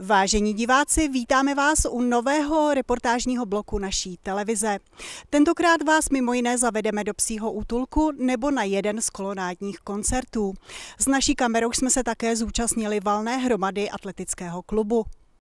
Vážení diváci, vítáme vás u nového reportážního bloku naší televize. Tentokrát vás mimo jiné zavedeme do psího útulku nebo na jeden z kolonádních koncertů. S naší kamerou jsme se také zúčastnili valné hromady atletického klubu.